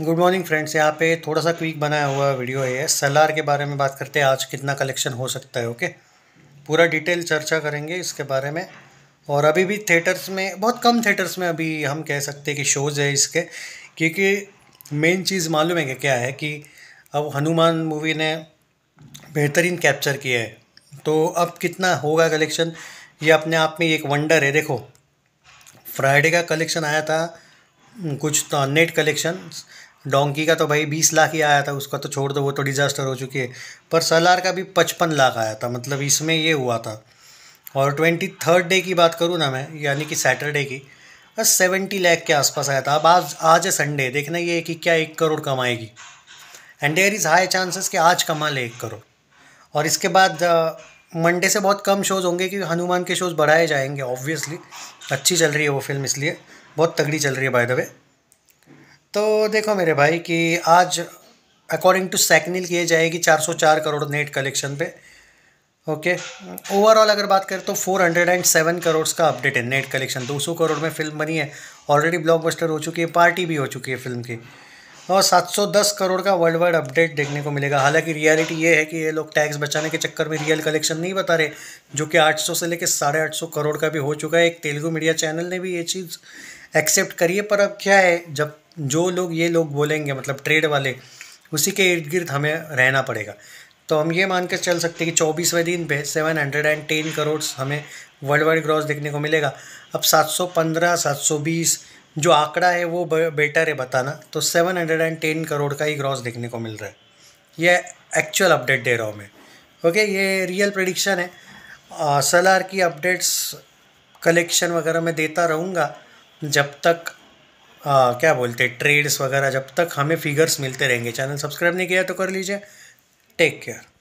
good morning friends यहाँ पे थोड़ा सा क्विक बनाया हुआ वीडियो है सलार के बारे में बात करते हैं आज कितना कलेक्शन हो सकता है ओके पूरा डिटेल चर्चा करेंगे इसके बारे में और अभी भी थिएटर्स में बहुत कम थिएटर्स में अभी हम कह सकते हैं कि शोज़ है इसके क्योंकि मेन चीज़ मालूम है कि क्या है कि अब हनुमान मूवी ने बेहतरीन कैप्चर किया है तो अब कितना होगा कलेक्शन ये अपने आप में एक वंडर है देखो फ्राइडे का कलेक्शन आया था कुछ तो नेट कलेक्शन डोंकी का तो भाई बीस लाख ही आया था उसका तो छोड़ दो वो तो डिज़ास्टर हो चुकी है पर सलार का भी पचपन लाख आया था मतलब इसमें ये हुआ था और ट्वेंटी थर्ड डे की बात करूँ ना मैं यानी कि सैटरडे की बस सेवेंटी लैख के आसपास आया था अब आज आज है संडे देखना ये कि क्या एक करोड़ कमाएगी and there is high chances कि आज कमा ले एक करोड़ और इसके बाद मंडे से बहुत कम शोज़ होंगे क्योंकि हनुमान के शोज़ बढ़ाए जाएंगे ऑब्वियसली अच्छी चल रही है वो फिल्म इसलिए बहुत तगड़ी चल रही है बाय द वे तो देखो मेरे भाई कि आज अकॉर्डिंग टू सैकनील किए जाएगी 404 करोड़ नेट कलेक्शन पे ओके ओवरऑल अगर बात करें तो 407 करोड़ का अपडेट है नेट कलेक्शन 200 करोड़ में फिल्म बनी है ऑलरेडी ब्लॉकबस्टर हो चुकी है पार्टी भी हो चुकी है फिल्म की और 710 करोड़ का वर्ल्ड वाइड अपडेट देखने को मिलेगा हालांकि रियलिटी ये है कि ये लोग टैक्स बचाने के चक्कर में रियल कलेक्शन नहीं बता रहे जो कि 800 से लेकर साढ़े आठ करोड़ का भी हो चुका है एक तेलुगु मीडिया चैनल ने भी ये चीज़ एक्सेप्ट करी है पर अब क्या है जब जो लोग ये लोग बोलेंगे मतलब ट्रेड वाले उसी के इर्द गिर्द हमें रहना पड़ेगा तो हम ये मान के चल सकते हैं कि चौबीसवें दिन पे seven hundred and ten crore हमें वर्ल्ड वाइड ग्रॉस देखने को मिलेगा अब सात सौ पंद्रह सात सौ बीस जो आंकड़ा है वो बेटर है बताना तो seven hundred and ten crore का ही ग्रॉस देखने को मिल रहा है ये एक्चुअल अपडेट दे रहा हूँ मैं ओके ये रियल प्रडिक्शन है सलार की अपडेट्स कलेक्शन वगैरह मैं देता रहूँगा जब तक आ, क्या बोलते ट्रेड्स वगैरह जब तक हमें फिगर्स मिलते रहेंगे चैनल सब्सक्राइब नहीं किया तो कर लीजिए टेक केयर